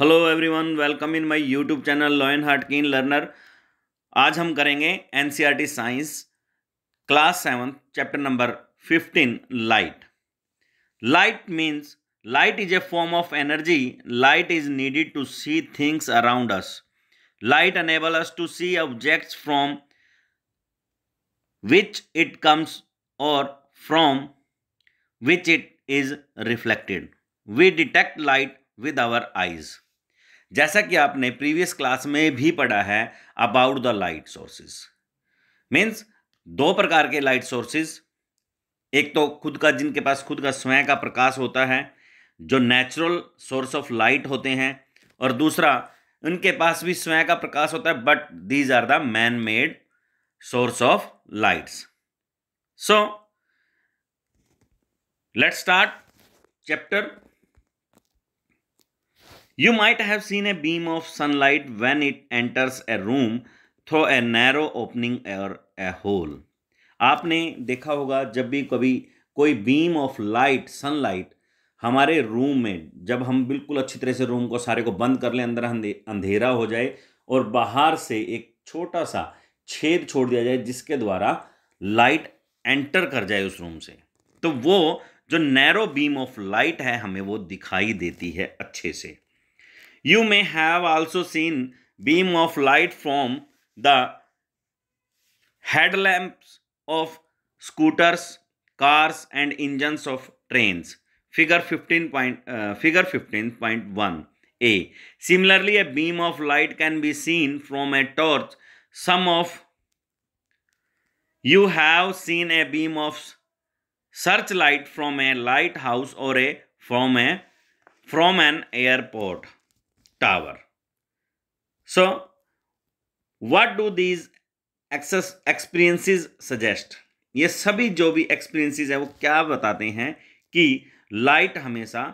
Hello everyone welcome in my YouTube channel lion heart की learner आज हम करेंगे NCERT science class seven chapter number fifteen light light means light is a form of energy light is needed to see things around us light enable us to see objects from which it comes और from which it is reflected we detect light with our eyes जैसा कि आपने previous class में भी पढ़ा है about the light sources means दो प्रकार के लाइट सोर्सेज एक तो खुद का जिनके पास खुद का स्वयं का प्रकाश होता है जो नेचुरल सोर्स ऑफ लाइट होते हैं और दूसरा उनके पास भी स्वयं का प्रकाश होता है but these are the man made source of lights so let's start chapter you might have seen a beam of sunlight when it enters a room through a narrow opening or a hole आपने देखा होगा जब भी कभी कोई beam of light sunlight हमारे room में जब हम बिल्कुल अच्छी तरह से रूम को सारे को बंद कर लें अंदर अंधेरा हो जाए और बाहर से एक छोटा सा छेद छोड़ दिया जाए जिसके द्वारा लाइट एंटर कर जाए उस रूम से तो वो जो नैरो बीम ऑफ लाइट है हमें वो दिखाई देती है अच्छे से You may have also seen beam of light from the headlamps of scooters, cars and engines of trains. Figure 15 point, uh, figure 15.1 A. Similarly, a beam of light can be seen from a torch. Some of you have seen a beam of searchlight from a lighthouse or a from a from an airport. tower. So, what do these access experiences suggest ये सभी जो भी experiences है वो क्या बताते हैं कि लाइट हमेशा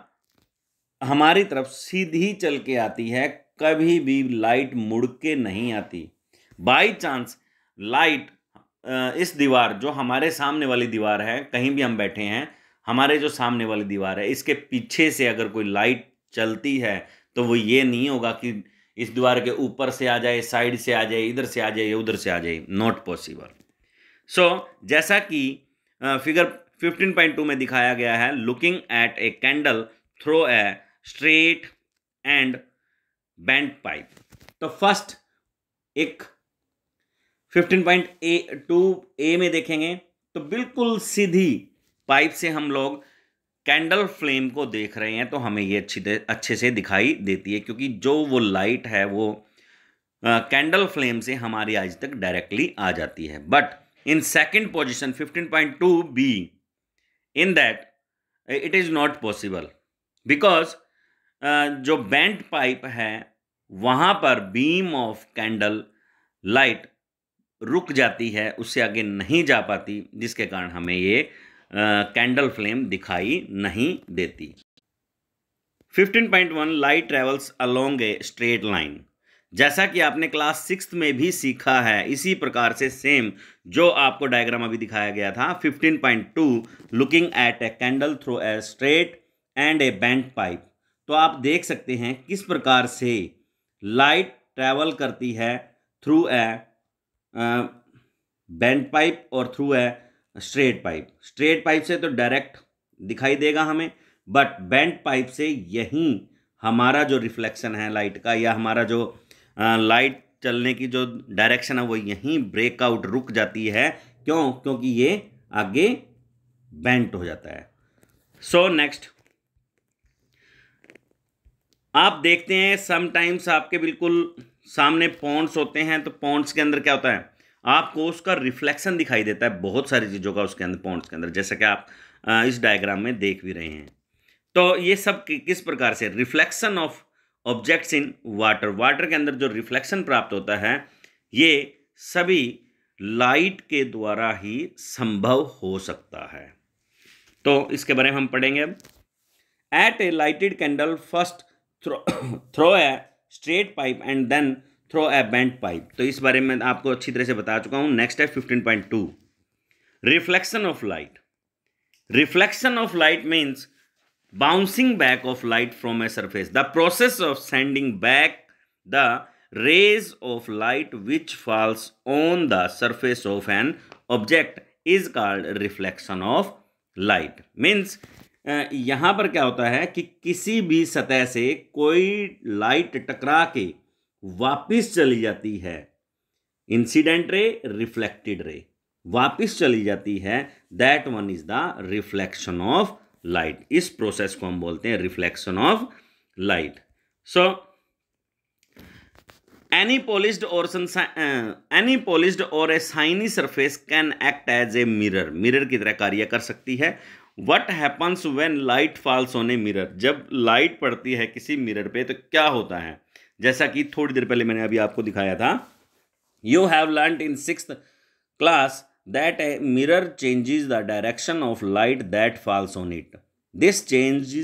हमारी तरफ सीधी चल के आती है कभी भी लाइट मुड़ के नहीं आती बाय चांस लाइट इस दीवार जो हमारे सामने वाली दीवार है कहीं भी हम बैठे हैं हमारे जो सामने वाली दीवार है इसके पीछे से अगर कोई लाइट चलती है तो वो ये नहीं होगा कि इस द्वार के ऊपर से आ जाए साइड से आ जाए इधर से आ जाए उधर से आ जाए नॉट पॉसिबल सो जैसा कि फिगर फिफ्टीन पॉइंट टू में दिखाया गया है looking at a candle through a straight and bend pipe तो फर्स्ट एक fifteen point A two A में देखेंगे तो बिल्कुल सीधी पाइप से हम लोग कैंडल फ्लेम को देख रहे हैं तो हमें ये अच्छी अच्छे से दिखाई देती है क्योंकि जो वो लाइट है वो कैंडल फ्लेम से हमारी आज तक डायरेक्टली आ जाती है but in second position fifteen point two B in that it is not possible because जो बैंड पाइप है वहाँ पर बीम ऑफ कैंडल लाइट रुक जाती है उससे आगे नहीं जा पाती जिसके कारण हमें ये कैंडल फ्लेम दिखाई नहीं देती 15.1 light travels along a straight line जैसा कि आपने क्लास सिक्स में भी सीखा है इसी प्रकार से सेम जो आपको डायग्राम अभी दिखाया गया था 15.2 looking at a candle through a straight and a bend pipe तो आप देख सकते हैं किस प्रकार से लाइट ट्रैवल करती है थ्रू ए बैंड पाइप और through a straight pipe straight pipe से तो डायरेक्ट दिखाई देगा हमें बट बेंट पाइप से यहीं हमारा जो रिफ्लेक्शन है लाइट का या हमारा जो लाइट चलने की जो डायरेक्शन है वो यहीं ब्रेकआउट रुक जाती है क्यों क्योंकि ये आगे बेंट हो जाता है सो so, नेक्स्ट आप देखते हैं समटाइम्स आपके बिल्कुल सामने पॉन्ट्स होते हैं तो पॉन्ड्स के अंदर क्या होता है आपको उसका रिफ्लेक्शन दिखाई देता है बहुत सारी चीज़ों का उसके अंदर पॉइंट्स के अंदर जैसे कि आप इस डायग्राम में देख भी रहे हैं तो ये सब किस प्रकार से reflection of objects in water water के अंदर जो रिफ्लेक्शन प्राप्त होता है ये सभी लाइट के द्वारा ही संभव हो सकता है तो इसके बारे में हम पढ़ेंगे at a lighted candle first through through a straight pipe and then through a bend pipe तो इस बारे में आपको अच्छी तरह से बता चुका हूं नेक्स्ट है fifteen point two reflection of light reflection of light means bouncing back of light from a surface the process of sending back the rays of light which falls on the surface of an object is called reflection of light means यहां पर क्या होता है कि किसी भी सतह से कोई लाइट टकरा के वापिस चली जाती है इंसिडेंट रे रिफ्लेक्टेड रे वापिस चली जाती है that one is the reflection of light इस प्रोसेस को हम बोलते हैं reflection of light so any polished और एनी पॉलिश्ड और a shiny surface can act as a mirror mirror की तरह कार्य कर सकती है what happens when light falls on a mirror जब लाइट पड़ती है किसी मिरर पे तो क्या होता है जैसा कि थोड़ी देर पहले मैंने अभी आपको दिखाया था you have learn in six class that a mirror changes the direction of light that falls on it this change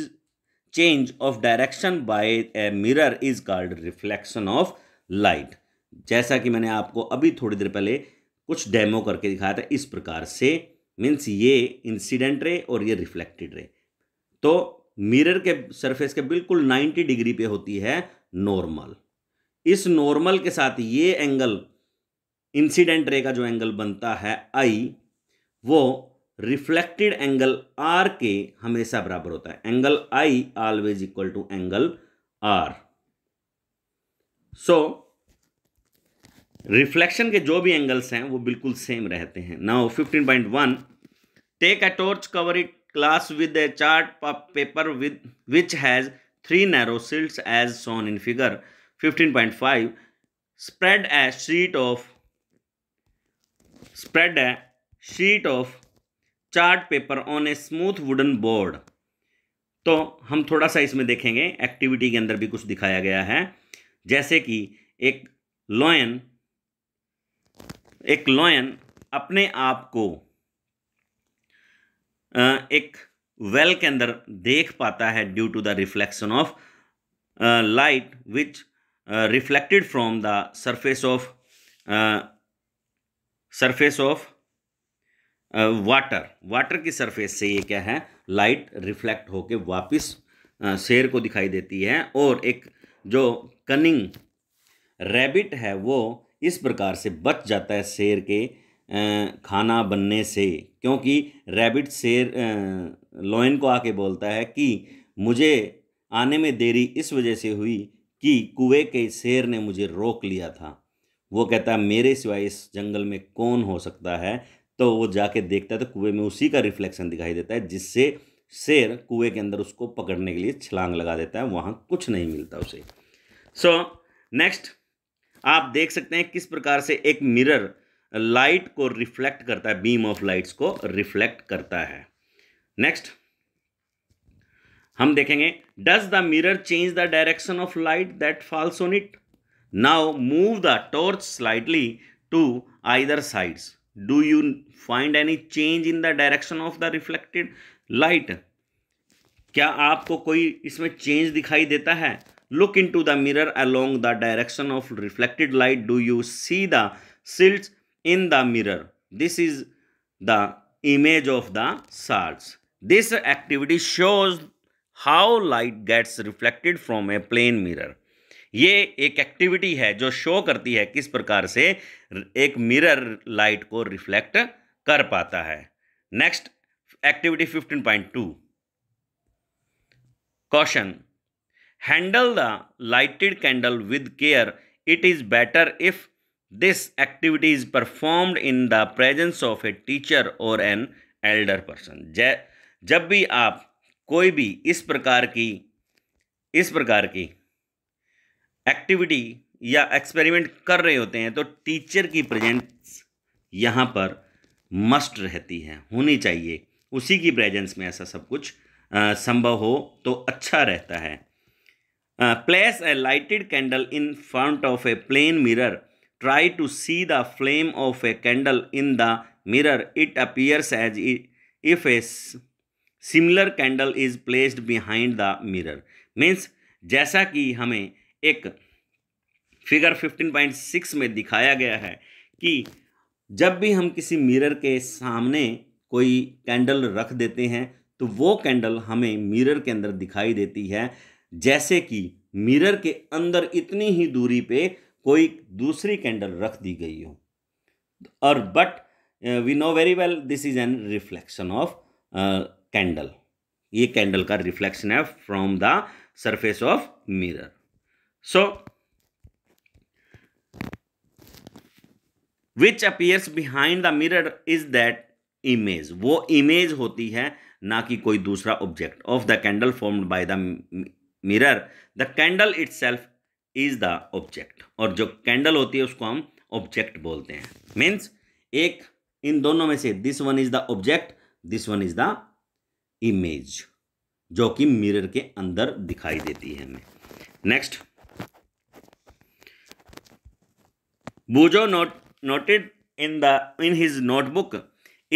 change of direction by a mirror is called reflection of light जैसा कि मैंने आपको अभी थोड़ी देर पहले कुछ demo करके दिखाया था इस प्रकार से मीन्स ये इंसिडेंट रे और ये रिफ्लेक्टेड रे तो मिरर के सरफेस के बिल्कुल 90 डिग्री पे होती है नॉर्मल इस नॉर्मल के साथ ये एंगल इंसिडेंट रे का जो एंगल बनता है आई वो रिफ्लेक्टेड एंगल आर के हमेशा बराबर होता है angle I always equal to angle R so reflection के जो भी एंगल्स हैं वो बिल्कुल सेम रहते हैं now 15.1 take a torch cover it glass with a chart paper with which has three narrow slits as shown in figure 15.5 spread a sheet of spread a sheet of chart paper on a smooth wooden board तो हम थोड़ा सा इसमें देखेंगे activity के अंदर भी कुछ दिखाया गया है जैसे कि एक लॉयन एक लॉयन अपने आप को एक वेल के अंदर देख पाता है due to the reflection of light which reflected from the surface of surface of water water की सरफेस से ये क्या है लाइट रिफ्लेक्ट होके वापस uh, शेर को दिखाई देती है और एक जो कनिंग रैबिट है वो इस प्रकार से बच जाता है शेर के खाना बनने से क्योंकि रैबिट शेर लोइन को आके बोलता है कि मुझे आने में देरी इस वजह से हुई कि कुएं के शेर ने मुझे रोक लिया था वो कहता है मेरे सिवाय इस जंगल में कौन हो सकता है तो वो जाके देखता है तो कुएं में उसी का रिफ्लेक्शन दिखाई देता है जिससे शेर कुएं के अंदर उसको पकड़ने के लिए छलांग लगा देता है वहाँ कुछ नहीं मिलता उसे सो so, नेक्स्ट आप देख सकते हैं किस प्रकार से एक मिरर लाइट को रिफ्लेक्ट करता है बीम ऑफ लाइट्स को रिफ्लेक्ट करता है नेक्स्ट हम देखेंगे does the mirror change the direction of light that falls on it now move the torch slightly to either sides do you find any change in the direction of the reflected light क्या आपको कोई इसमें change दिखाई देता है look into the mirror along the direction of reflected light do you see the silt in the mirror this is the image of the source this activity shows how light gets reflected from a plane mirror ये एक activity है जो show करती है किस प्रकार से एक मिरर लाइट को रिफ्लेक्ट कर पाता है next activity fifteen point two question handle the lighted candle with care it is better if activity is performed in the presence of a teacher और एन एल्डर पर्सन जय जब भी आप कोई भी इस प्रकार की इस प्रकार की एक्टिविटी या एक्सपेरिमेंट कर रहे होते हैं तो टीचर की प्रेजेंस यहाँ पर मस्ट रहती है होनी चाहिए उसी की प्रेजेंस में ऐसा सब कुछ आ, संभव हो तो अच्छा रहता है place a lighted candle in front of a plane mirror try to see the flame of a candle in the mirror, it appears as if a similar candle is placed behind the mirror means जैसा कि हमें एक figure 15.6 में दिखाया गया है कि जब भी हम किसी मिरर के सामने कोई कैंडल रख देते हैं तो वो कैंडल हमें मिरर के अंदर दिखाई देती है जैसे कि मिरर के अंदर इतनी ही दूरी पे कोई दूसरी कैंडल रख दी गई हो और but we know very well this is an reflection of candle ये कैंडल का रिफ्लेक्शन है from the surface of mirror so which appears behind the mirror is that image वो इमेज होती है ना कि कोई दूसरा object of the candle formed by the mirror the candle itself is the object और जो कैंडल होती है उसको हम ऑब्जेक्ट बोलते हैं मीन्स एक इन दोनों में से this one is the object this one is the image जो कि मिरर के अंदर दिखाई देती है हमें next Boojho note noted in the in his notebook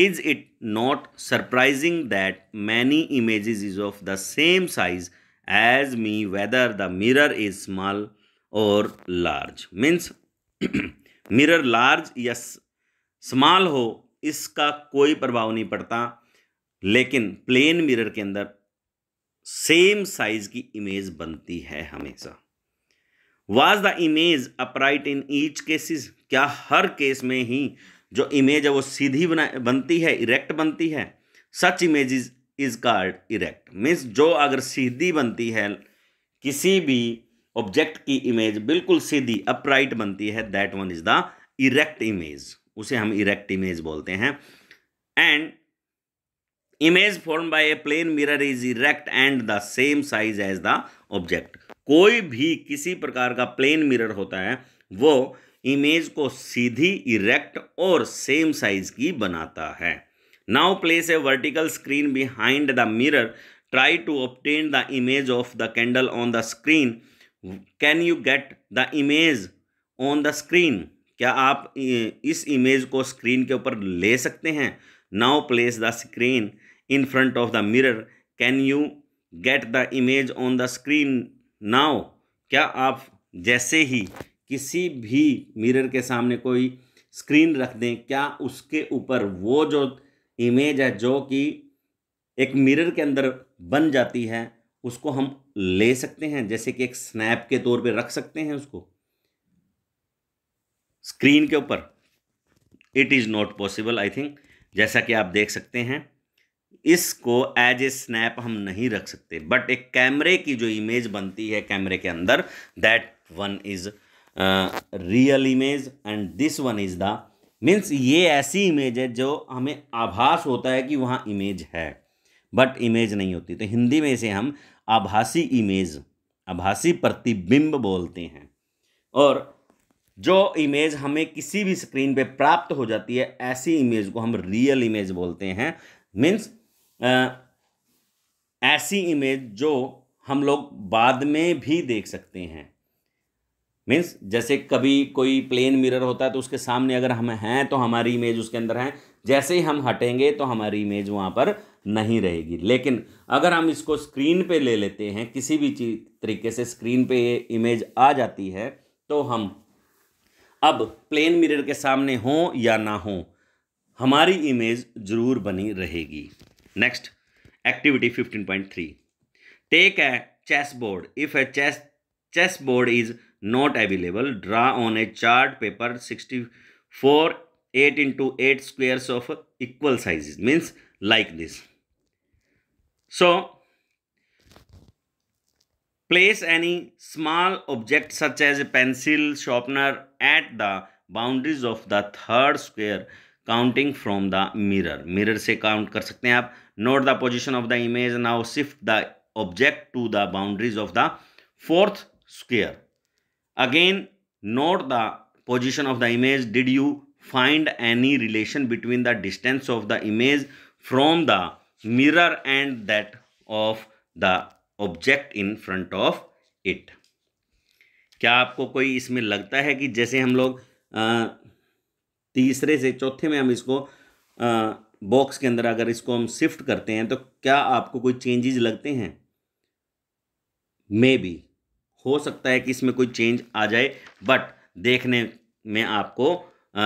is it not surprising that many images is of the same size as me whether the mirror is small और large means mirror large या small हो इसका कोई प्रभाव नहीं पड़ता लेकिन plane mirror के अंदर सेम साइज की इमेज बनती है हमेशा was the image upright in each cases क्या हर केस में ही जो इमेज है वो सीधी बना बनती है इरेक्ट बनती है such image is is called erect means जो अगर सीधी बनती है किसी भी ऑब्जेक्ट की इमेज बिल्कुल सीधी अपराइट बनती है that one is the erect image उसे हम इरेक्ट इमेज बोलते हैं and image form by a plane mirror is erect and the same size as the object कोई भी किसी प्रकार का प्लेन मिरर होता है वो इमेज को सीधी इरेक्ट और सेम साइज की बनाता है now place a vertical screen behind the mirror try to obtain the image of the candle on the screen can you get the image on the screen क्या आप इस image को screen के ऊपर ले सकते हैं now place the screen in front of the mirror can you get the image on the screen now क्या आप जैसे ही किसी भी मिरर के सामने कोई स्क्रीन रख दें क्या उसके ऊपर वो जो इमेज है जो कि एक मिरर के अंदर बन जाती है उसको हम ले सकते हैं जैसे कि एक स्नैप के तौर पे रख सकते हैं उसको स्क्रीन के ऊपर it is not possible I think जैसा कि आप देख सकते हैं इसको एज ए स्नैप हम नहीं रख सकते बट एक कैमरे की जो इमेज बनती है कैमरे के अंदर that one is real image and this one is the means ये ऐसी इमेज है जो हमें आभास होता है कि वहाँ इमेज है बट इमेज नहीं होती तो हिंदी में इसे हम आभासी इमेज आभासी प्रतिबिंब बोलते हैं और जो इमेज हमें किसी भी स्क्रीन पे प्राप्त हो जाती है ऐसी इमेज को हम रियल इमेज बोलते हैं मीन्स ऐसी इमेज जो हम लोग बाद में भी देख सकते हैं मीन्स जैसे कभी कोई प्लेन मिरर होता है तो उसके सामने अगर हम हैं तो हमारी इमेज उसके अंदर है जैसे ही हम हटेंगे तो हमारी इमेज वहाँ पर नहीं रहेगी लेकिन अगर हम इसको स्क्रीन पे ले लेते हैं किसी भी चीज तरीके से स्क्रीन पे ये इमेज आ जाती है तो हम अब प्लेन मिरर के सामने हों या ना हों हमारी इमेज जरूर बनी रहेगी next activity 15.3 take a chess board if a chess board is not available draw on a chart paper sixty 64 8 into eight squares of equal size means like this So, place any small object such as a pencil sharpener at the boundaries of the third square counting from the mirror. Mirror se count kar sakte hain aap. Note the position of the image. Now shift the object to the boundaries of the fourth square. Again, note the position of the image. Did you find any relation between the distance of the image from the mirror and that of the object in front of it क्या आपको कोई इसमें लगता है कि जैसे हम लोग तीसरे से चौथे में हम इसको बॉक्स के अंदर अगर इसको हम शिफ्ट करते हैं तो क्या आपको कोई चेंजेस लगते हैं मे बी हो सकता है कि इसमें कोई चेंज आ जाए बट देखने में आपको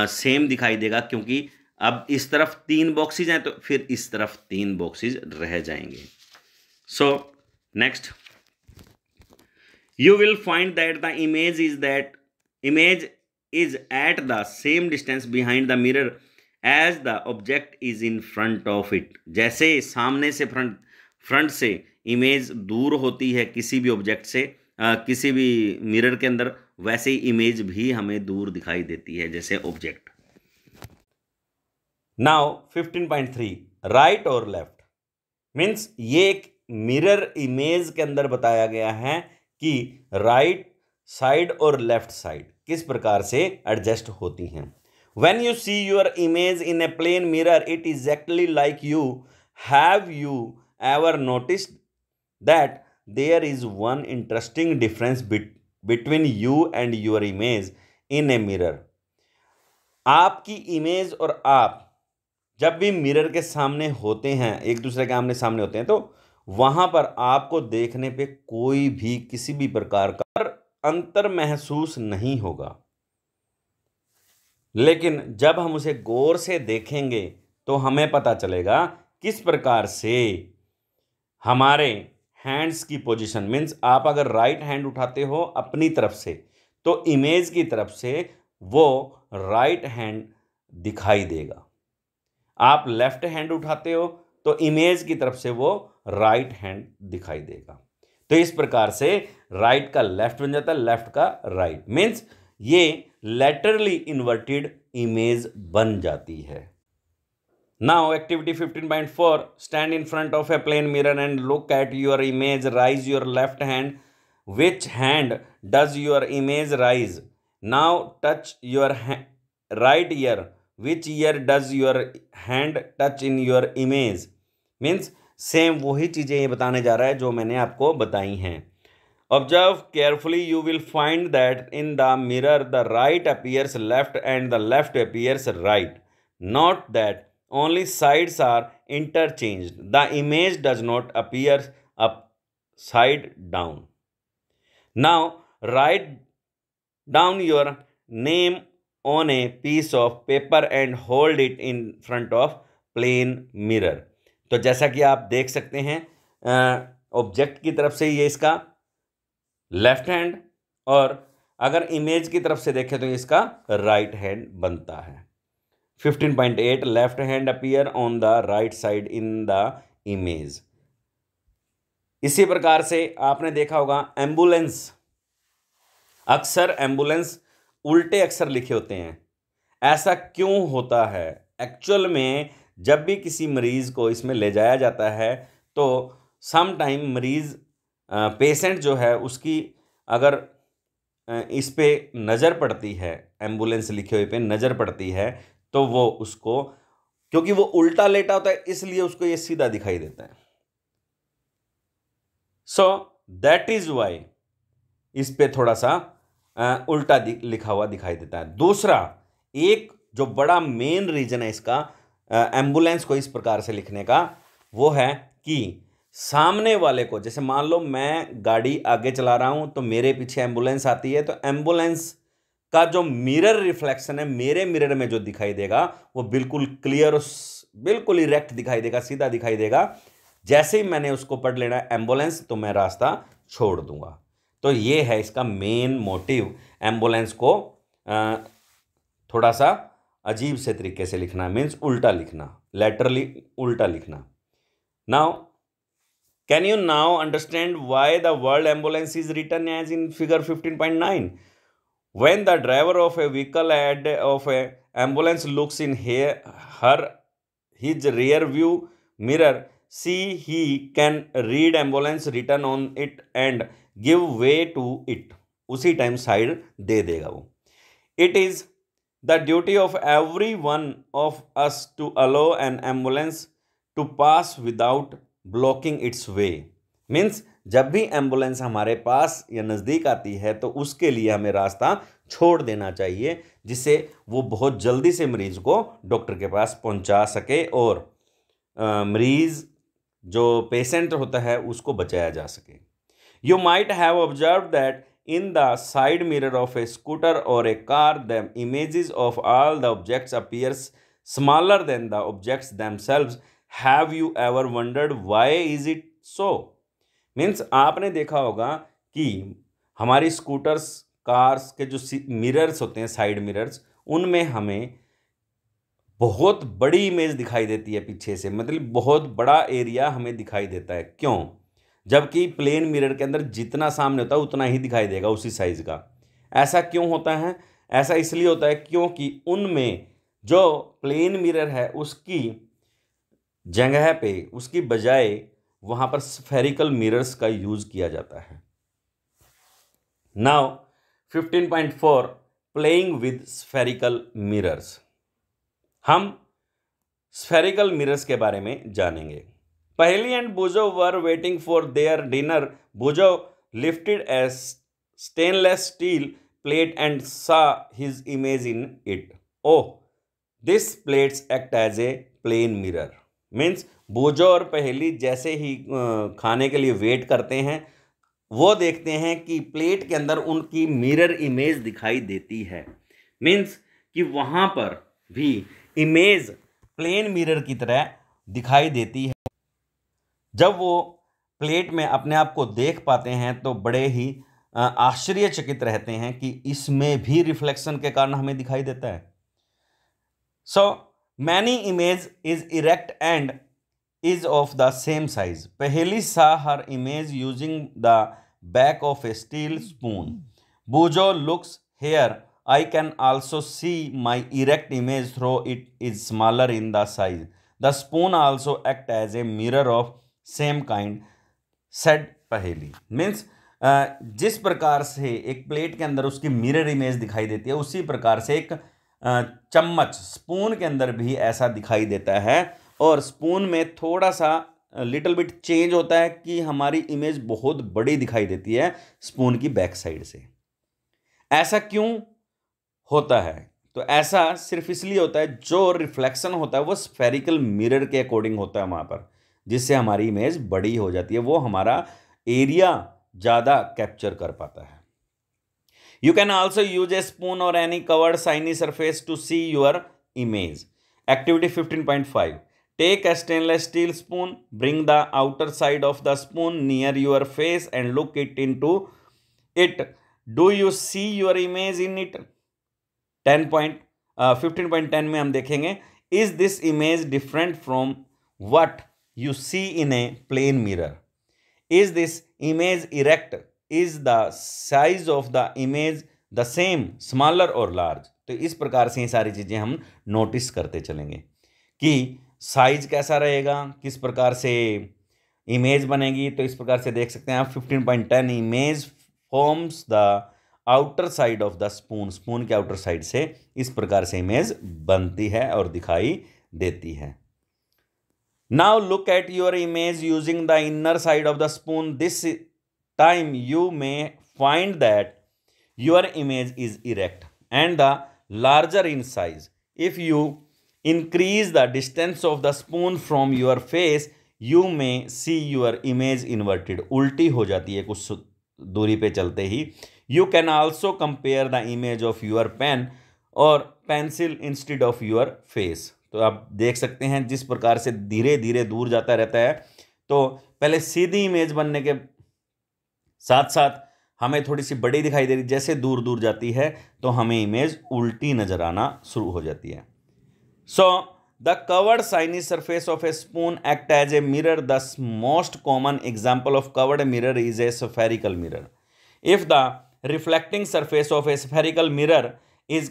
सेम दिखाई देगा क्योंकि अब इस तरफ तीन बॉक्सेज हैं तो फिर इस तरफ तीन बॉक्सेज रह जाएंगे so next you will find that the image is that image is at the same distance behind the mirror as the object is in front of it जैसे सामने से फ्रंट फ्रंट से इमेज दूर होती है किसी भी ऑब्जेक्ट से आ, किसी भी मिरर के अंदर वैसे ही इमेज भी हमें दूर दिखाई देती है जैसे ऑब्जेक्ट नाउ 15.3 राइट और लेफ्ट मीन्स ये एक मिरर इमेज के अंदर बताया गया है कि राइट साइड और लेफ्ट साइड किस प्रकार से एडजस्ट होती हैं when you see your image in a plane mirror it actually like you have you ever notice that there is one interesting difference between you and your image in a mirror आपकी इमेज और आप जब भी mirror के सामने होते हैं एक दूसरे के आमने सामने होते हैं तो वहाँ पर आपको देखने पे कोई भी किसी भी प्रकार का अंतर महसूस नहीं होगा लेकिन जब हम उसे गौर से देखेंगे तो हमें पता चलेगा किस प्रकार से हमारे हैंड्स की पोजीशन मीन्स आप अगर राइट हैंड उठाते हो अपनी तरफ से तो इमेज की तरफ से वो राइट हैंड दिखाई देगा आप लेफ्ट हैंड उठाते हो तो इमेज की तरफ से वो राइट हैंड दिखाई देगा तो इस प्रकार से राइट का लेफ्ट बन जाता है लेफ्ट का राइट मीन्स ये लेटरली इन्वर्टेड इमेज बन जाती है now activity fifteen point four stand in front of a plane mirror and look at your image raise your left hand which hand does your image raise now touch your right ear which ear does your hand touch in your image means same वही चीज़ें ये बताने जा रहा है जो मैंने आपको बताई हैं observe carefully you will find that in the mirror the right appears left and the left appears right not that only sides are interchange the image does not appear up side down now write down your name on a piece of paper and hold it in front of plane mirror तो जैसा कि आप देख सकते हैं object की तरफ से ये इसका लेफ्ट हैंड और अगर इमेज की तरफ से देखें तो इसका राइट हैंड बनता है 15.8 left hand appear on the right side in the image इसी प्रकार से आपने देखा होगा एम्बुलेंस अक्सर एम्बुलेंस उल्टे अक्षर लिखे होते हैं ऐसा क्यों होता है एक्चुअल में जब भी किसी मरीज़ को इसमें ले जाया जाता है तो सम टाइम मरीज़ पेशेंट जो है उसकी अगर इस पे नज़र पड़ती है एम्बुलेंस लिखे हुए पे नज़र पड़ती है तो वो उसको क्योंकि वो उल्टा लेटा होता है इसलिए उसको ये सीधा दिखाई देता है सो दैट इज़ वाई इस पे थोड़ा सा उल्टा लिखा हुआ दिखाई देता है दूसरा एक जो बड़ा मेन रीज़न है इसका एम्बुलेंस को इस प्रकार से लिखने का वो है कि सामने वाले को जैसे मान लो मैं गाड़ी आगे चला रहा हूँ तो मेरे पीछे एम्बुलेंस आती है तो एम्बुलेंस का जो मिरर रिफ्लेक्शन है मेरे मिरर में जो दिखाई देगा वो बिल्कुल क्लियर बिल्कुल इरेक्ट दिखाई देगा सीधा दिखाई देगा जैसे ही मैंने उसको पढ़ लेना एम्बुलेंस तो मैं रास्ता छोड़ दूंगा तो ये है इसका मेन मोटिव एम्बुलेंस को थोड़ा सा अजीब से तरीके से लिखना मींस उल्टा लिखना लेटरली उल्टा लिखना now can you now understand why the word ambulance is written as in figure fifteen point nine when the driver of a vehicle ahead of a ambulance looks in her his rear view mirror see he can read ambulance written on it and give way to it उसी time side दे देगा वो it is the duty of every one of us to allow an ambulance to pass without blocking its way means जब भी ambulance हमारे पास या नज़दीक आती है तो उसके लिए हमें रास्ता छोड़ देना चाहिए जिससे वो बहुत जल्दी से मरीज़ को डॉक्टर के पास पहुंचा सके और मरीज़ जो पेशेंट होता है उसको बचाया जा सके you might have observe that in the side mirror of a scooter or a car the image of all the objects appears smaller than the objects themselves have you ever wondered why is it so means आपने देखा होगा कि हमारी scooters cars के जो mirrors होते हैं side mirrors उनमें हमें बहुत बड़ी इमेज दिखाई देती है पीछे से मतलब बहुत बड़ा एरिया हमें दिखाई देता है क्यों जबकि प्लेन मिरर के अंदर जितना सामने होता है उतना ही दिखाई देगा उसी साइज़ का ऐसा क्यों होता है ऐसा इसलिए होता है क्योंकि उनमें जो प्लेन मिरर है उसकी जगह पे उसकी बजाय वहाँ पर स्फेरिकल मिरर्स का यूज़ किया जाता है now 15.4 playing with spherical mirrors हम स्फेरिकल मिरर्स के बारे में जानेंगे Paheli and Boojho were waiting for their dinner Boojho lifted a stainless steel plate and saw his image in it oh this plates act as a plane mirror means Boojho और पहली जैसे ही खाने के लिए वेट करते हैं वो देखते हैं कि प्लेट के अंदर उनकी मिरर इमेज दिखाई देती है मीन्स कि वहाँ पर भी इमेज प्लेन मिरर की तरह दिखाई देती है जब वो प्लेट में अपने आप को देख पाते हैं तो बड़े ही आश्चर्यचकित रहते हैं कि इसमें भी रिफ्लेक्शन के कारण हमें दिखाई देता है so many image is erect and is of the same size Paheli saw her image using the back of a steel spoon Boojho looks here I can also see my erect image though it is smaller in the size the spoon also act as a mirror of same kind said Paheli means जिस प्रकार से एक plate के अंदर उसकी mirror image दिखाई देती है उसी प्रकार से एक uh, चम्मच स्पून के अंदर भी ऐसा दिखाई देता है और स्पून में थोड़ा सा लिटिल बिट चेंज होता है कि हमारी इमेज बहुत बड़ी दिखाई देती है स्पून की बैक साइड से ऐसा क्यों होता है तो ऐसा सिर्फ इसलिए होता है जो रिफ्लेक्शन होता है वो स्फेरिकल मिरर के अकॉर्डिंग होता है वहाँ पर जिससे हमारी इमेज बड़ी हो जाती है वो हमारा एरिया ज़्यादा कैप्चर कर पाता है you can also use a spoon or any curved shiny surface to see your image activity fifteen point five take a stainless steel spoon bring the outer side of the spoon near your face and look it into it do you see your image in it ten point fifteen point ten में हम देखेंगे is this image different from what you see in a plane mirror is this image erect is the size of the image the same smaller or large तो इस प्रकार से ये सारी चीज़ें हम नोटिस करते चलेंगे कि साइज कैसा रहेगा किस प्रकार से इमेज बनेगी तो इस प्रकार से देख सकते हैं आप fifteen point ten image forms the outer side of the spoon spoon के आउटर साइड से इस प्रकार से इमेज बनती है और दिखाई देती है Now look at your image using the inner side of the spoon. This time you may find that your image is erect and the larger in size. If you increase the distance of the spoon from your face, may see your image inverted. Ulti ho jati hai kuch duri pe chalte hi. You can also compare the image of your pen or pencil instead of your face. तो आप देख सकते हैं जिस प्रकार से धीरे धीरे दूर जाता रहता है तो पहले सीधी इमेज बनने के साथ साथ हमें थोड़ी सी बड़ी दिखाई दे रही जैसे दूर दूर जाती है तो हमें इमेज उल्टी नज़र आना शुरू हो जाती है so the curved shiny surface of a spoon act as a mirror the most common example of curved mirror is a spherical mirror if the reflecting surface of a spherical mirror is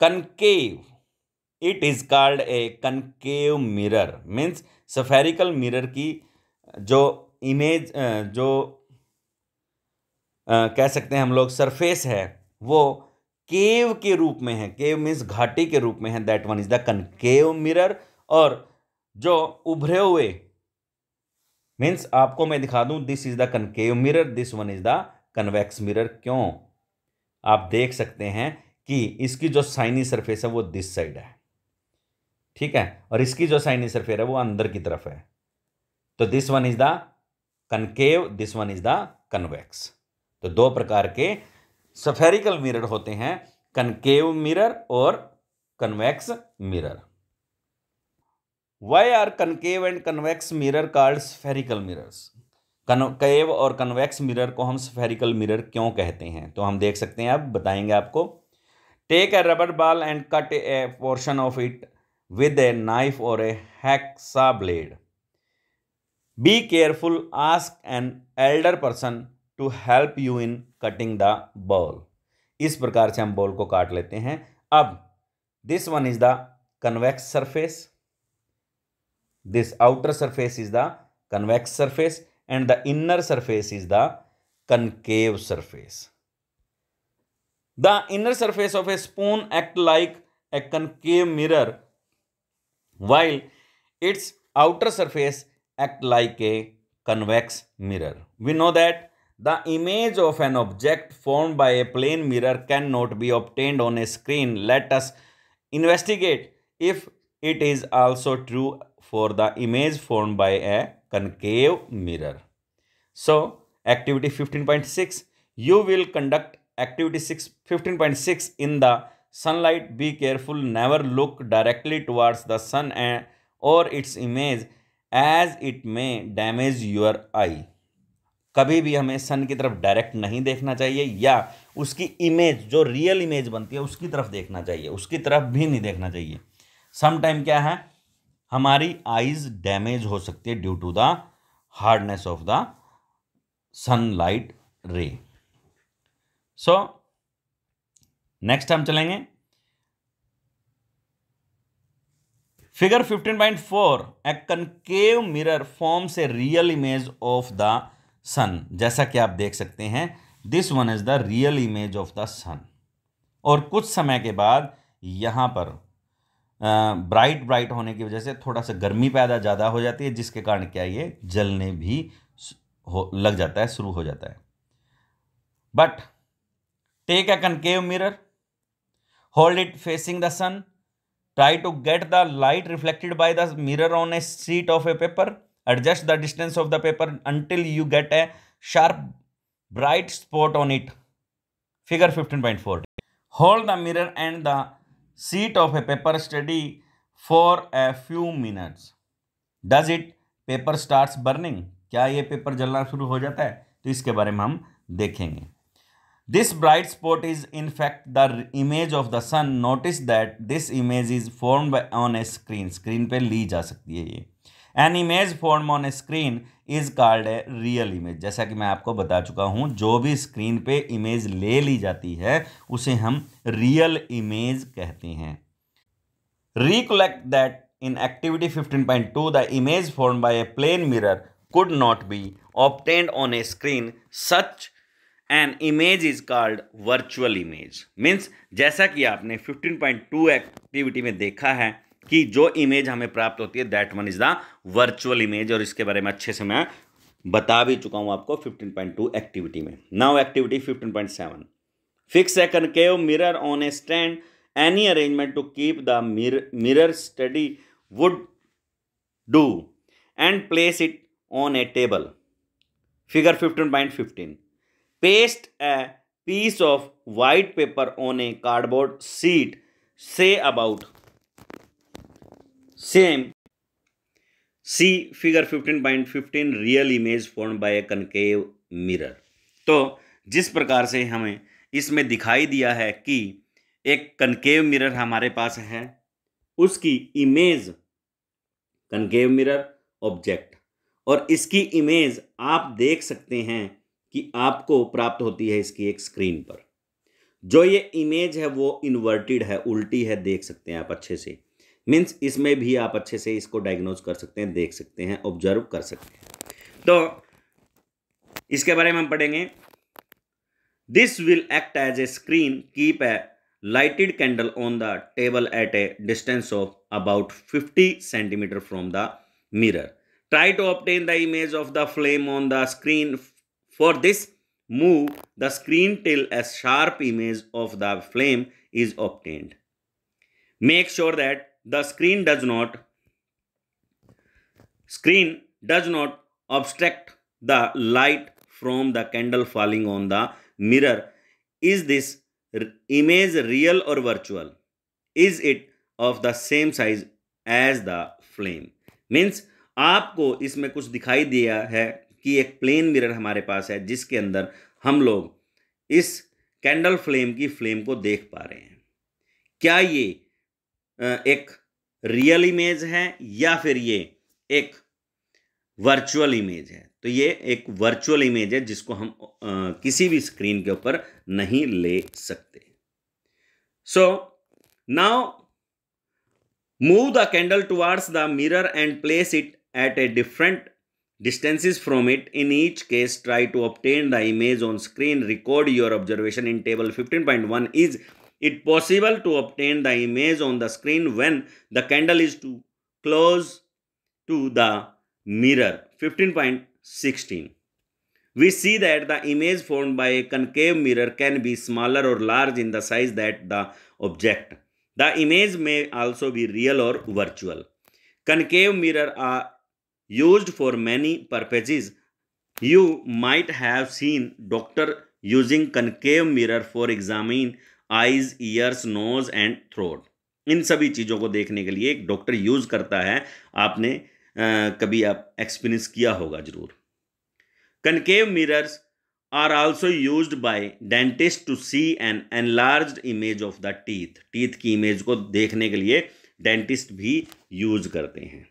concave it is called a concave mirror means spherical mirror की जो image जो कह सकते हैं हम लोग surface है वो केव के रूप में है केव मीन्स घाटी के रूप में है that one is the concave mirror और जो उभरे हुए मीन्स आपको मैं दिखा दूं this is the concave mirror this one is the convex mirror क्यों आप देख सकते हैं कि इसकी जो साइनी सरफेस है वो दिस साइड है ठीक है और इसकी जो साइनी सरफेयर है वो अंदर की तरफ है तो this one is the concave this one is the convex तो दो प्रकार के सफेरिकल मिरर होते हैं कनकेव मिरर और convex mirror why are concave and convex mirror called spherical mirrors concave और कन्वेक्स मिरर को हम सफेरिकल मिरर क्यों कहते हैं तो हम देख सकते हैं अब बताएंगे आपको take a rubber ball and cut a portion of it with a knife or a hacksaw blade be careful ask an elder person to help you in cutting the ball इस प्रकार से हम बॉल को काट लेते हैं अब this one is the convex surface this outer surface is the convex surface and the inner surface is the concave surface the inner surface of a spoon act like a concave mirror while its outer surface act like a convex mirror. We know that the image of an object formed by a plane mirror cannot be obtained on a screen. Let us investigate if it is also true for the image formed by a concave mirror. So, activity 15.6, you will conduct activity 15.6 in the sunlight be careful never look directly towards the sun and or its image as it may damage your eye कभी भी हमें सन की तरफ direct नहीं देखना चाहिए या उसकी इमेज जो रियल इमेज बनती है उसकी तरफ देखना चाहिए उसकी तरफ भी नहीं देखना चाहिए सम टाइम क्या है हमारी आइज डैमेज हो सकती है due to the hardness of the sunlight ray so next हम चलेंगे figure 15.4 a concave mirror forms a real image of the sun जैसा कि आप देख सकते हैं this one is the real image of the sun और कुछ समय के बाद यहां पर ब्राइट ब्राइट होने की वजह से थोड़ा सा गर्मी पैदा ज़्यादा हो जाती है जिसके कारण क्या ये जलने भी हो लग जाता है शुरू हो जाता है but take a concave mirror hold it facing the sun try to get the light reflected by the mirror on a sheet of a paper adjust the distance of the paper until you get a sharp bright spot on it figure fifteen point four hold the mirror and the sheet of a paper steady for a few minutes does it paper start burning क्या ये paper जलना शुरू हो जाता है तो इसके बारे में हम देखेंगे this bright spot is in fact the image of the sun notice that this image is formed on a screen screen Screen पे ली जा सकती है ये an image form on a screen is called a real image जैसा कि मैं आपको बता चुका हूँ जो भी स्क्रीन पे इमेज ले ली जाती है उसे हम रियल इमेज कहते हैं recollect that in activity fifteen point two the image form by a plane mirror could not be obtained on a screen such an image is called virtual image means जैसा कि आपने 15.2 activity में देखा है कि जो इमेज हमें प्राप्त होती है that one is the virtual image और इसके बारे में अच्छे से मैं बता भी चुका हूं आपको 15.2 एक्टिविटी में नाउ एक्टिविटी 15.7 फिक्स ए केव mirror on a stand any arrangement to keep the mirror steady would do and place it on a table figure fifteen paste a piece of white paper on a cardboard sheet say about same see figure fifteen point fifteen real image formed by a concave mirror तो जिस प्रकार से हमें इसमें दिखाई दिया है कि एक कनकेव मिरर हमारे पास है उसकी इमेज कनकेव मिरर ऑब्जेक्ट और इसकी इमेज आप देख सकते हैं कि आपको प्राप्त होती है इसकी एक स्क्रीन पर जो ये इमेज है वो इन्वर्टेड है उल्टी है देख सकते हैं आप अच्छे से मीन्स इसमें भी आप अच्छे से इसको डायग्नोज कर सकते हैं देख सकते हैं ऑब्जर्व कर सकते हैं तो इसके बारे में हम पढ़ेंगे this will act as a screen keep a lighted candle on the table at a distance of about 50 centimetre from the mirror try to obtain the image of the flame on the screen For this move, the screen till a sharp image of the flame is obtained. Make sure that the screen does not screen does not obstruct the light from the candle falling on the mirror. Is this image real or virtual? Is it of the same size as the flame? Means आपको इसमें कुछ दिखाई दिया है की एक plane mirror हमारे पास है जिसके अंदर हम लोग इस कैंडल फ्लेम की फ्लेम को देख पा रहे हैं क्या ये एक रियल इमेज है या फिर ये एक वर्चुअल इमेज है तो ये एक वर्चुअल इमेज है जिसको हम किसी भी स्क्रीन के ऊपर नहीं ले सकते so now move the candle towards the mirror and place it at a different distances from it. In each case, try to obtain the image on screen. Record your observation in table 15.1. Is it possible to obtain the image on the screen when the candle is too close to the mirror? 15.16. We see that the image formed by a concave mirror can be smaller or large in the size that the object. The image may also be real or virtual. Concave mirror are use for many purposes you might have seen doctor using concave mirror for examine eyes ears nose and throat इन सभी चीज़ों को देखने के लिए एक doctor use करता है आपने आ, कभी आप एक्सपीरियंस किया होगा जरूर concave mirrors are also use by dentist to see an enlarge image of the teeth teeth की इमेज को देखने के लिए डेंटिस्ट भी यूज करते हैं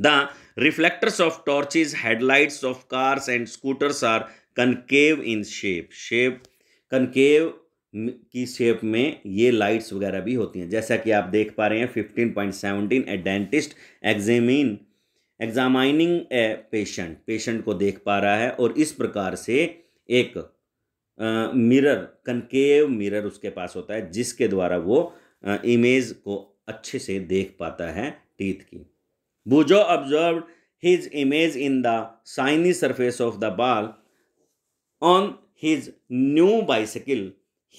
The reflectors of torches, headlights of cars and scooters are concave in shape. Shape concave की shape में ये लाइट्स वगैरह भी होती हैं जैसा कि आप देख पा रहे हैं fifteen point seventeen a dentist examine examining a patient patient को देख पा रहा है और इस प्रकार से एक मिरर कनकेव मिरर उसके पास होता है जिसके द्वारा वो इमेज को अच्छे से देख पाता है टीथ की Bujo observed his image in the shiny surface of the ball. On his new bicycle,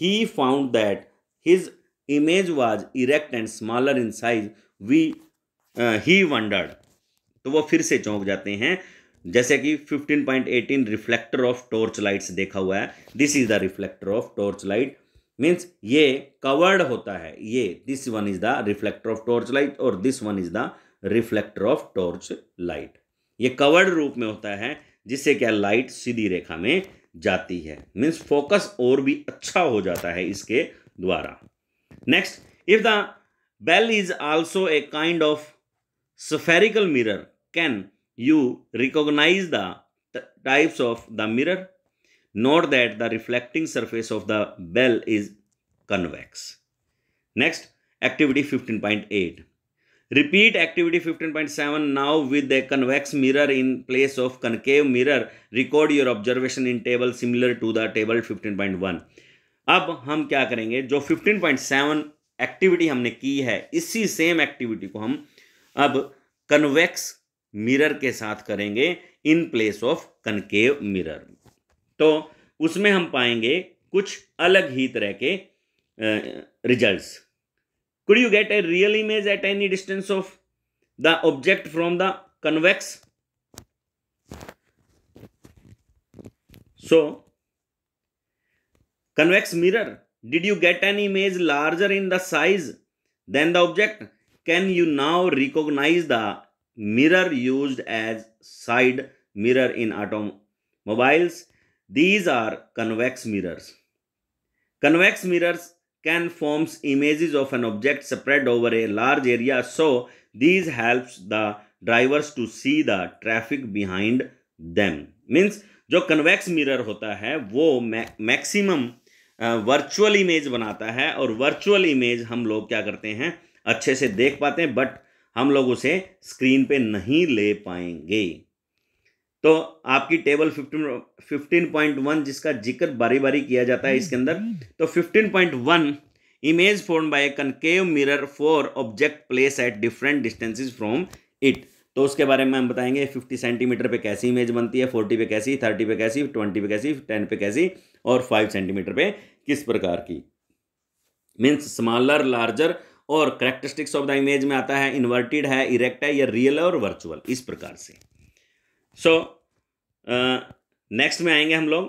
he found that his image was erect and smaller in size. We uh, he wondered. तो वो फिर से चौंक जाते हैं जैसे कि 15.18 रिफ्लेक्टर ऑफ टॉर्च लाइट्स देखा हुआ है this is the reflector of torch light means ये कवर्ड होता है ये this one is the reflector of torch light और this one is the reflector of torch light ये कवर्ड रूप में होता है जिससे क्या लाइट सीधी रेखा में जाती है मीन्स फोकस और भी अच्छा हो जाता है इसके द्वारा next if the bell is also a kind of spherical mirror can you recognise the types of the mirror not that the reflecting surface of the bell is convex next activity fifteen point eight repeat activity 15.7 now with a convex mirror in place of concave mirror record your observation in table similar to the table 15.1 अब हम क्या करेंगे जो 15.7 activity हमने की है इसी same activity को हम अब कन्वेक्स मिरर के साथ करेंगे in place of concave mirror तो उसमें हम पाएंगे कुछ अलग ही तरह के results Could you get a real image at any distance of the object from the convex? So, convex mirror, did you get an image larger in the size than the object? Can you now recognize the mirror used as side mirror in automobiles? These are convex mirrors. Convex mirrors can forms images of an object spread over a large area so these helps the drivers to see the traffic behind them means जो convex mirror होता है वो maximum virtual image बनाता है और virtual image हम लोग क्या करते हैं अच्छे से देख पाते हैं बट हम लोग उसे स्क्रीन पे नहीं ले पाएंगे तो आपकी table fifteen fifteen point one जिसका जिक्र बारी बारी किया जाता है इसके अंदर तो fifteen point one image form by a concave mirror for object place at different distances from it तो उसके बारे में हम बताएंगे फिफ्टी सेंटीमीटर पे कैसी इमेज बनती है फोर्टी पे कैसी थर्टी पे कैसी ट्वेंटी पे कैसी टेन पे कैसी और फाइव सेंटीमीटर पे किस प्रकार की मीन्स स्मॉलर लार्जर और करेक्टरिस्टिक्स ऑफ द इमेज में आता है इन्वर्टेड है इरेक्ट है या रियल है और वर्चुअल इस प्रकार से सो नेक्स्ट uh, में आएंगे हम लोग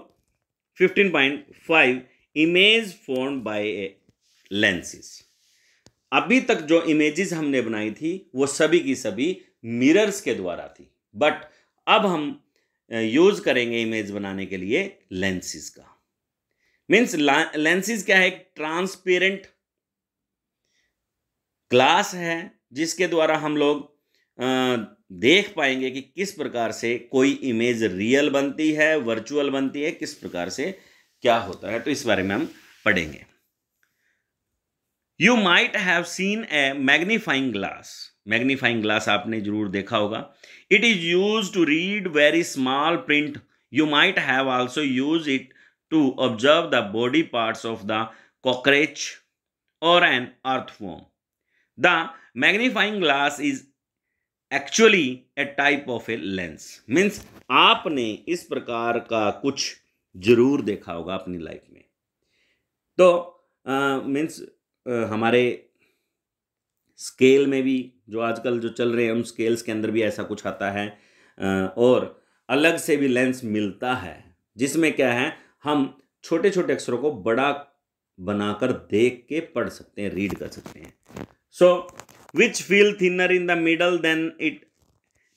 fifteen point five image form by a lenses अभी तक जो इमेजेस हमने बनाई थी वो सभी की सभी मिरर्स के द्वारा थी बट अब हम यूज uh, करेंगे इमेज बनाने के लिए लेंसेज का मीन्स लेंसेज क्या है एक ट्रांसपेरेंट ग्लास है जिसके द्वारा हम लोग देख पाएंगे कि किस प्रकार से कोई इमेज रियल बनती है वर्चुअल बनती है किस प्रकार से क्या होता है तो इस बारे में हम पढ़ेंगे you might have seen a magnifying glass magnifying glass आपने जरूर देखा होगा it is use to read very small print you might have also use it to observe the body part of the और an earthworm the magnifying glass is actually a type of a lens means आपने इस प्रकार का कुछ जरूर देखा होगा अपनी लाइफ में तो मीन्स uh, uh, हमारे स्केल में भी जो आजकल जो चल रहे हैं उन स्केल्स के अंदर भी ऐसा कुछ आता है uh, और अलग से भी लेंस मिलता है जिसमें क्या है हम छोटे छोटे अक्षरों को बड़ा बनाकर देख के पढ़ सकते हैं रीड कर सकते हैं so so, which feel thinner in the middle than it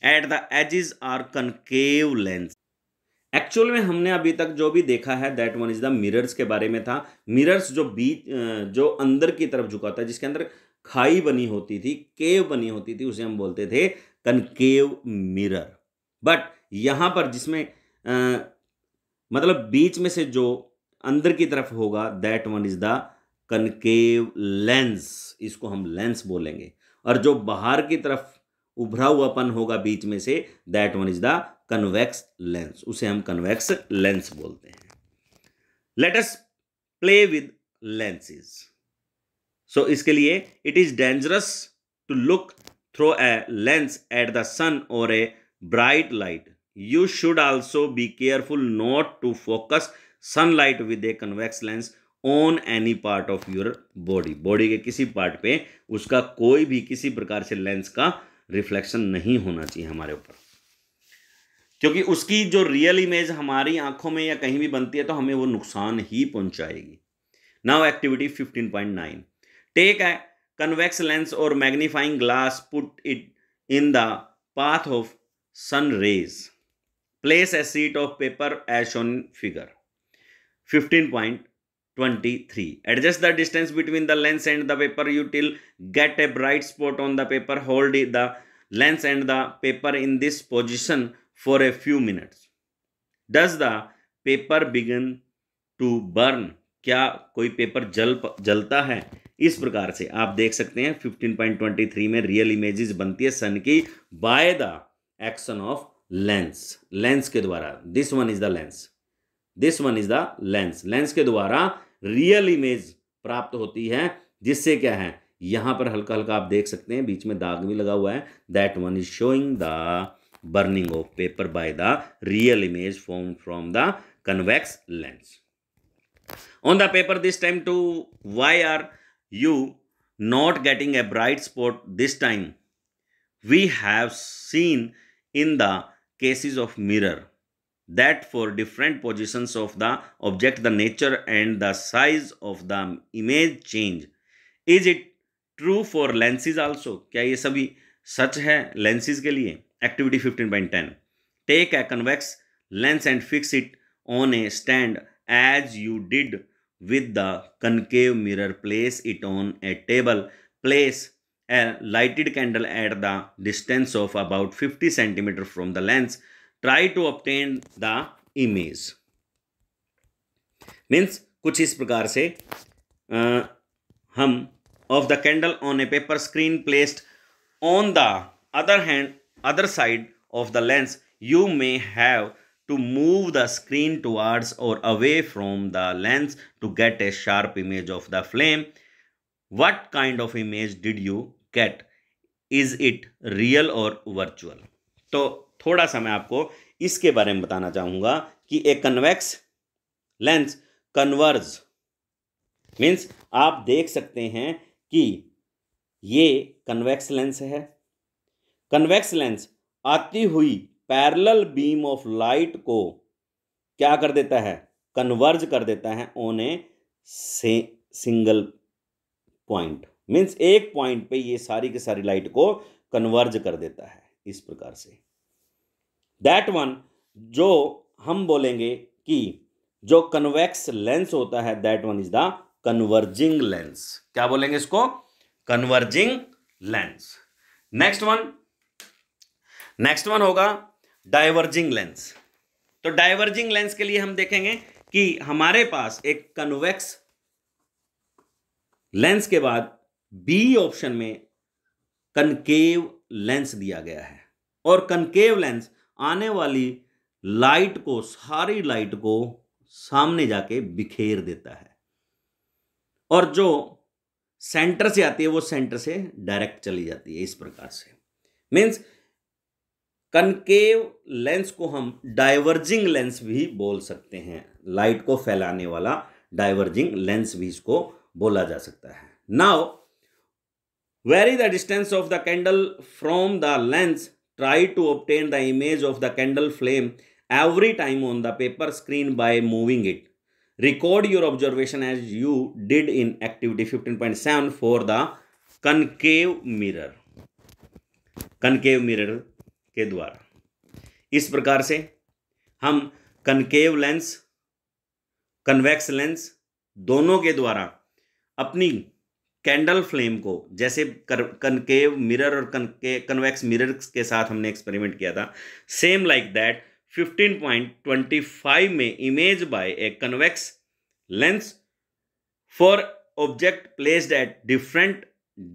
at the edges are concave lens actual में हमने अभी तक जो भी देखा है that one is the mirrors के बारे में था मिरर्स जो बीच जो अंदर की तरफ झुका था जिसके अंदर खाई बनी होती थी केव बनी होती थी उसे हम बोलते थे कनकेव मिरर बट यहां पर जिसमें आ, मतलब बीच में से जो अंदर की तरफ होगा that one is the concave lens इसको हम लेंस बोलेंगे और जो बाहर की तरफ उभरा हुआ पन होगा बीच में से that one is the convex lens उसे हम कन्वेक्स लेंस बोलते हैं let's play with lenses so इसके लिए it is dangerous to look through a lens at the sun और a bright light you should also be careful not to focus sunlight with a convex lens on any part of your body body के किसी part पे उसका कोई भी किसी प्रकार से लेंस का रिफ्लेक्शन नहीं होना चाहिए हमारे ऊपर क्योंकि उसकी जो रियल इमेज हमारी आंखों में या कहीं भी बनती है तो हमें वो नुकसान ही पहुंचाएगी now activity 15.9 take a convex lens और magnifying glass put it in the path of sun rays place a sheet of paper as shown figure figure 15.10 23. Adjust the distance between the lens and the paper you till get a bright spot on the paper. Hold the lens and the paper in this position for a few minutes. Does the paper begin to burn? क्या कोई paper जल जलता है इस प्रकार से आप देख सकते हैं 15.23 में रियल इमेजेस बनती है सन की by the action of lens lens के द्वारा this one is the lens this one is the lens lens के द्वारा रियल इमेज प्राप्त होती है जिससे क्या है यहां पर हल्का हल्का आप देख सकते हैं बीच में दाग भी लगा हुआ है that one is showing the burning of paper by the real image form from the convex lens on the paper this time too why are you not getting a bright spot this time we have seen in the cases of mirror that for different positions of the object the nature and the size of the image change is it true for lenses also kya ye sabhi sach hai lenses ke liye activity 15.10 take a convex lens and fix it on a stand as you did with the concave mirror place it on a table place a lighted candle at the distance of about 50 cm from the lens try to obtain the image Means, कुछ इस प्रकार से आ, हम of the candle on a paper screen placed on the other hand other side of the lens you may have to move the screen towards or away from the lens to get a sharp image of the flame. What kind of image did you get? Is it real or virtual? So थोड़ा सा मैं आपको इसके बारे में बताना चाहूंगा कि a convex lens converge means आप देख सकते हैं कि ये कन्वेक्स लेंस है कन्वेक्स लेंस आती हुई पैरेलल बीम ऑफ लाइट को क्या कर देता है कन्वर्ज कर देता है on a single point means एक पॉइंट पे ये सारी की सारी लाइट को कन्वर्ज कर देता है इस प्रकार से दैट वन जो हम बोलेंगे कि जो कन्वेक्स लेंस होता है that one is the converging lens क्या बोलेंगे इसको converging lens next one next one होगा डाइवर्जिंग लेंस तो डाइवर्जिंग लेंस के लिए हम देखेंगे कि हमारे पास एक कन्वेक्स लेंस के बाद बी ऑप्शन में कनकेव लेंस दिया गया है और कनकेव लेंस आने वाली लाइट को सारी लाइट को सामने जाके बिखेर देता है और जो सेंटर से आती है वो सेंटर से डायरेक्ट चली जाती है इस प्रकार से मीन्स कनकेव लेंस को हम डाइवर्जिंग लेंस भी बोल सकते हैं लाइट को फैलाने वाला डाइवर्जिंग लेंस भी इसको बोला जा सकता है now vary the distance of the candle from the lens try to obtain the image of the candle flame every time on the paper screen by moving it. Record your observation as you did in activity 15.7 for the concave mirror. concave mirror के द्वारा इस प्रकार से हम concave lens convex lens दोनों के द्वारा अपनी कैंडल फ्लेम को जैसे कर, कनकेव मिरर और कनके कन्वेक्स मिरर के साथ हमने एक्सपेरिमेंट किया था सेम लाइक दैट 15.25 में image by a convex lens for object placed at different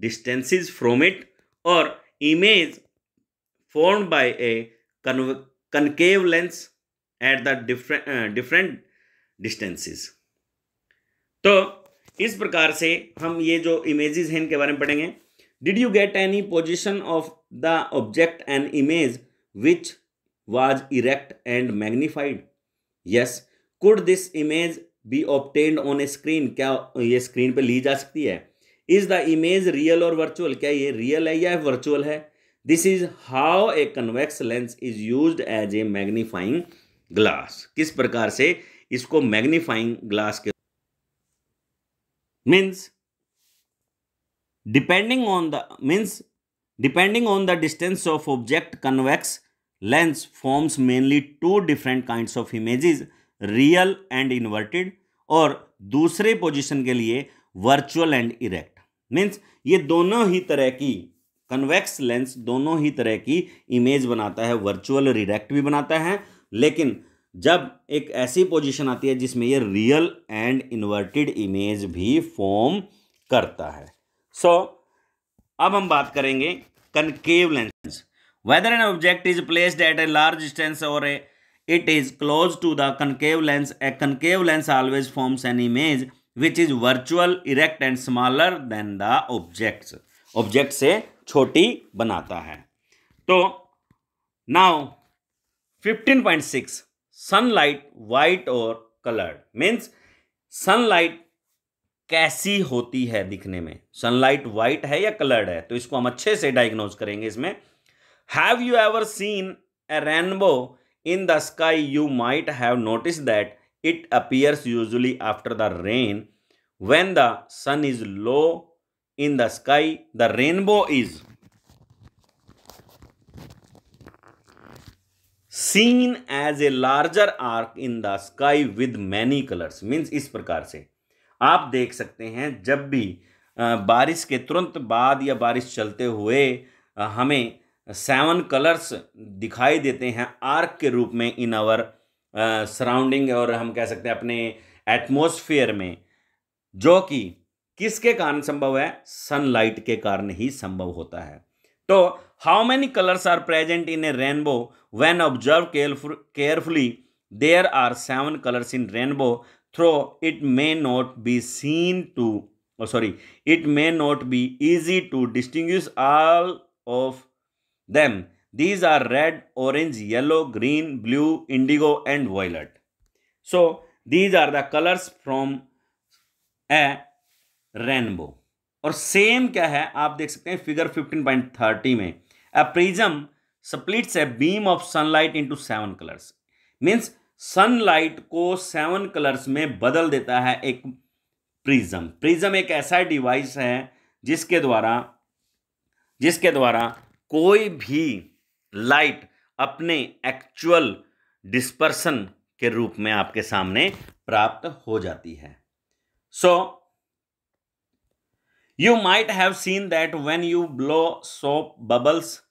distances from it और image form by a concave lens at the different different distances तो इस प्रकार से हम ये जो इमेजेस हैं इनके बारे में पढ़ेंगे did you get any position of the object and image which was erect and magnified yes could this image be obtained on a screen क्या ये स्क्रीन पर ली जा सकती है इज द इमेज रियल और वर्चुअल क्या ये रियल है या वर्चुअल है this is how a convex lens is use as a magnifying glass किस प्रकार से इसको मैग्नीफाइंग ग्लास के means depending on the means depending on the distance of object convex lens forms mainly two different kinds of images real and inverted और दूसरे position के लिए virtual and erect means ये दोनों ही तरह की कन्वेक्स लेंस दोनों ही तरह की इमेज बनाता है वर्चुअल रिडेक्ट भी बनाता है लेकिन जब एक ऐसी पोजीशन आती है जिसमें ये रियल एंड इन्वर्टेड इमेज भी फॉर्म करता है सो so, अब हम बात करेंगे concave lens whether an object is placed at a large distance और a it is close to the concave lens a concave lens always forms an image which is virtual erect and smaller than the object object से छोटी बनाता है तो now fifteen point six sunlight white और coloured means sunlight कैसी होती है दिखने में सनलाइट वाइट है या कलर्ड है तो इसको हम अच्छे से डायग्नोज करेंगे इसमें have you ever seen a rainbow in the sky you might have notice that it appears usually after the rain when the sun is low in the sky the rainbow is seen as a larger arc in the sky with many colours means इस प्रकार से आप देख सकते हैं जब भी बारिश के तुरंत बाद या बारिश चलते हुए हमें सेवन कलर्स दिखाई देते हैं आर्क के रूप में इन आवर सराउंडिंग और हम कह सकते हैं अपने एटमोसफियर में जो कि किसके कारण संभव है सनलाइट के कारण ही संभव होता है So, how many colors are present in a rainbow? When observed carefully, there are seven colors in rainbow, though it may not be seen to, oh sorry, it may not be easy to distinguish all of them. These are red, orange, yellow, green, blue, indigo and violet. So, these are the colors from a rainbow. और same क्या है आप देख सकते हैं figure 15.30 में a prism splits a beam of sunlight into seven colours means sunlight को seven colours में बदल देता है एक प्रिज्म प्रिज्म एक ऐसा डिवाइस है जिसके द्वारा जिसके द्वारा कोई भी लाइट अपने एक्चुअल डिस्पर्सन के रूप में आपके सामने प्राप्त हो जाती है so so, You might have seen that when you blow soap bubbles,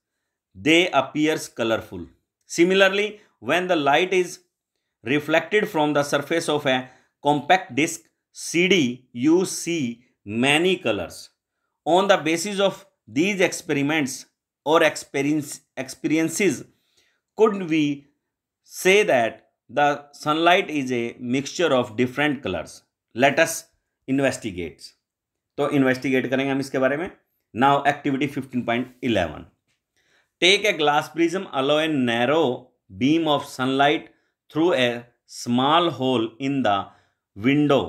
they appears colorful. Similarly, when the light is reflected from the surface of a compact disc CD, you see many colors. On the basis of these experiments or experience, experiences, could we say that the sunlight is a mixture of different colors? Let us investigate. तो investigate करेंगे हम इसके बारे में now activity fifteen point eleven take a glass prism allow a narrow beam of sunlight through a small hole in the window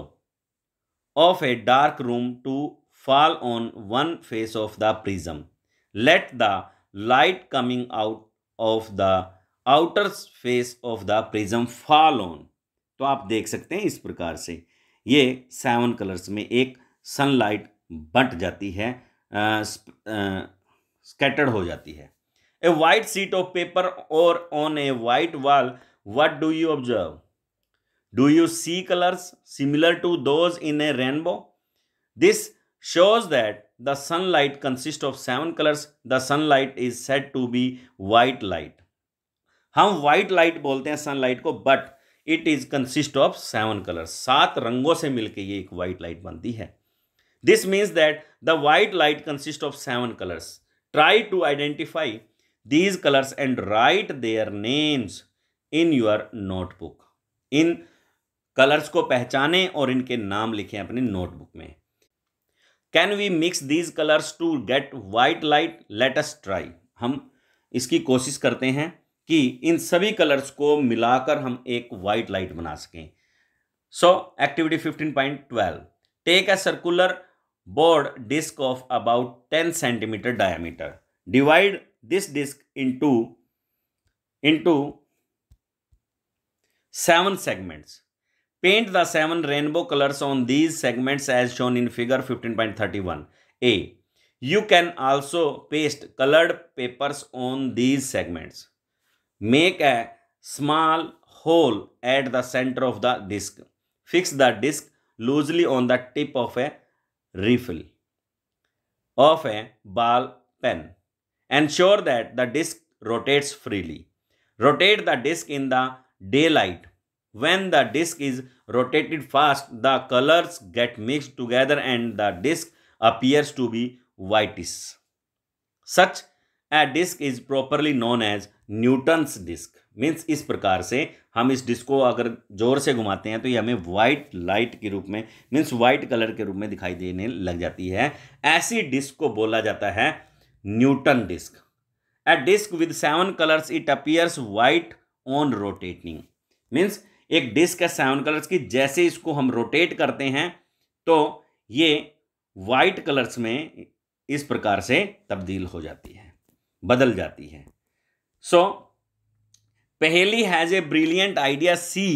of a dark room to fall on one face of the prism let the light coming out of the outer face of the prism fall on तो आप देख सकते हैं इस प्रकार से ये seven colours में एक सनलाइट बंट जाती है स्कैटर्ड हो जाती है a white sheet of paper और on a white wall what do you observe do you see colours similar to those in a rainbow this the sun light consist of seven colours the sun light is set to be white light हम white light बोलते हैं sunlight को but it is consist of seven colour सात रंगों से मिलकर ये एक वाइट लाइट बनती है this means that the white light consist of seven colours try to identify these colours and write their names in your notebook इन colours को पहचाने और इनके नाम लिखें अपनी नोटबुक में can we mix these colours to get white light let's try हम इसकी कोशिश करते हैं कि इन सभी कलर्स को मिलाकर हम एक वाइट लाइट बना सकें so activity fifteen point twelve take a circular Board disc of about 10 centimeter diameter. Divide this disc into, into 7 segments. Paint the 7 rainbow colors on these segments as shown in figure 15.31. A. You can also paste colored papers on these segments. Make a small hole at the center of the disc. Fix the disc loosely on the tip of a refill of a ball pen. Ensure that the disc rotates freely. Rotate the disc in the daylight. When the disc is rotated fast, the colors get mixed together and the disc appears to be whitish. Such a disc is properly known as Newton's disc means इस प्रकार से हम इस disc को अगर जोर से घुमाते हैं तो ये हमें वाइट लाइट के रूप में मीन्स वाइट कलर के रूप में दिखाई देने लग जाती है ऐसी डिस्क को बोला जाता है Newton disc a disc with seven colours it appears white on rotating means एक डिस्क है सेवन कलर्स की जैसे इसको हम रोटेट करते हैं तो ये वाइट कलर्स में इस प्रकार से तब्दील हो जाती है बदल जाती है so so, Paheli has a brilliant idea she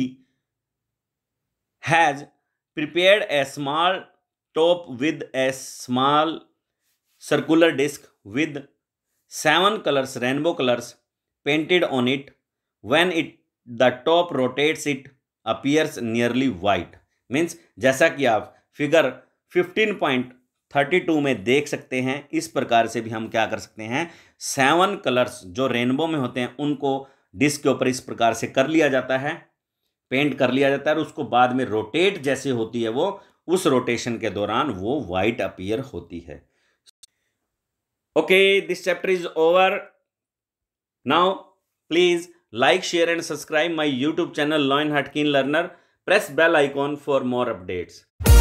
has prepared a small top with a small circular disc with seven colours rainbow colours painted on it when it the top rotates it appears nearly white means जैसा कि आप figure fifteen point thirty two में देख सकते हैं इस प्रकार से भी हम क्या कर सकते हैं सेवन कलर्स जो रेनबो में होते हैं उनको डिस्क के ऊपर इस प्रकार से कर लिया जाता है पेंट कर लिया जाता है और उसको बाद में रोटेट जैसे होती है वो उस रोटेशन के दौरान वो वाइट अपीयर होती है okay this chapter is over now please like share and subscribe my YouTube channel लॉइन हटकिन learner press bell icon for more updates